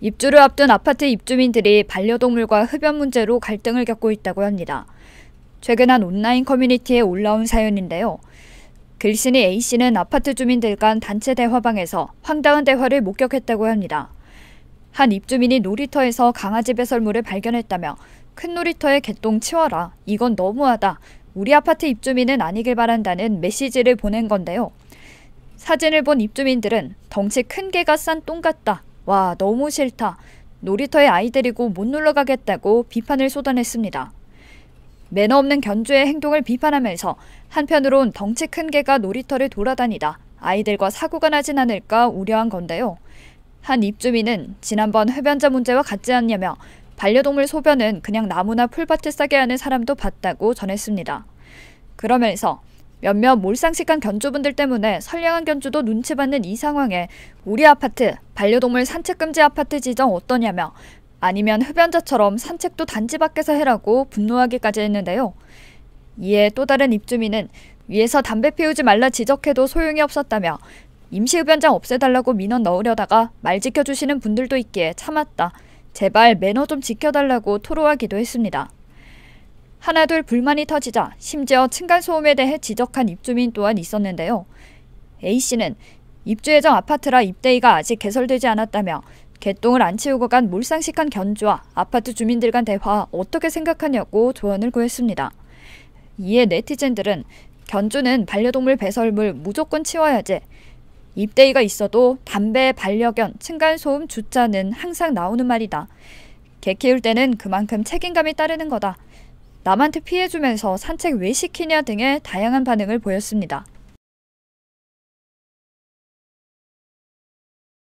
입주를 앞둔 아파트 입주민들이 반려동물과 흡연 문제로 갈등을 겪고 있다고 합니다. 최근 한 온라인 커뮤니티에 올라온 사연인데요. 글쓴이 A씨는 아파트 주민들 간 단체 대화방에서 황당한 대화를 목격했다고 합니다. 한 입주민이 놀이터에서 강아지 배설물을 발견했다며 큰 놀이터에 개똥 치워라. 이건 너무하다. 우리 아파트 입주민은 아니길 바란다는 메시지를 보낸 건데요. 사진을 본 입주민들은 덩치 큰 개가 싼 똥 같다. 와, 너무 싫다. 놀이터에 아이 들이고못 놀러 가겠다고 비판을 쏟아냈습니다. 매너 없는 견주의 행동을 비판하면서 한편으론 덩치 큰 개가 놀이터를 돌아다니다 아이들과 사고가 나진 않을까 우려한 건데요. 한 입주민은 지난번 흡연자 문제와 같지 않냐며 반려동물 소변은 그냥 나무나 풀밭에 싸게 하는 사람도 봤다고 전했습니다. 그러면서 몇몇 몰상식한 견주분들 때문에 선량한 견주도 눈치 받는 이 상황에 우리 아파트, 반려동물 산책금지 아파트 지정 어떠냐며 아니면 흡연자처럼 산책도 단지 밖에서 해라고 분노하기까지 했는데요. 이에 또 다른 입주민은 위에서 담배 피우지 말라 지적해도 소용이 없었다며 임시흡연장 없애달라고 민원 넣으려다가 말 지켜주시는 분들도 있기에 참았다. 제발 매너 좀 지켜달라고 토로하기도 했습니다. 하나둘 불만이 터지자 심지어 층간소음에 대해 지적한 입주민 또한 있었는데요. A씨는 입주예정 아파트라 입대위가 아직 개설되지 않았다며 개똥을 안 치우고 간 몰상식한 견주와 아파트 주민들 간 대화 어떻게 생각하냐고 조언을 구했습니다. 이에 네티즌들은 견주는 반려동물 배설물 무조건 치워야지. 입대위가 있어도 담배, 반려견, 층간소음, 주자는 항상 나오는 말이다. 개 키울 때는 그만큼 책임감이 따르는 거다. 남한테 피해주면서 산책 왜 시키냐 등의 다양한 반응을 보였습니다.